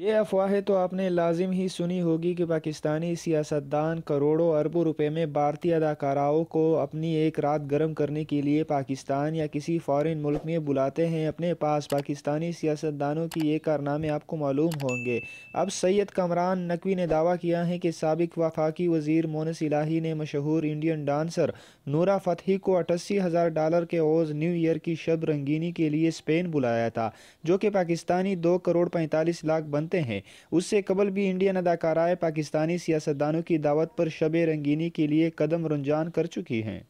ये अफवाहें तो आपने लाजिम ही सुनी होगी कि पाकिस्तानी सियासतदान करोड़ों अरबों रुपए में भारतीय अदाकाराओं को अपनी एक रात गर्म करने के लिए पाकिस्तान या किसी फॉरेन मुल्क में बुलाते हैं अपने पास पाकिस्तानी सियासतदानों की ये कारनामे आपको मालूम होंगे अब सैयद कमरान नकवी ने दावा किया है कि सबक वफाकी वजीर मोनस इलाही ने मशहूर इंडियन डांसर नूरा फतही को अट्ठासी हज़ार डॉलर के ओज न्यू ईयर की शब रंगीनी के लिए स्पेन बुलाया था जो कि पाकिस्तानी दो करोड़ पैंतालीस लाख बंद जानते हैं उससे कबल भी इंडियन अदाकाराएं पाकिस्तानी सियासतदानों की दावत पर शब रंगीनी के लिए कदम रुंजान कर चुकी हैं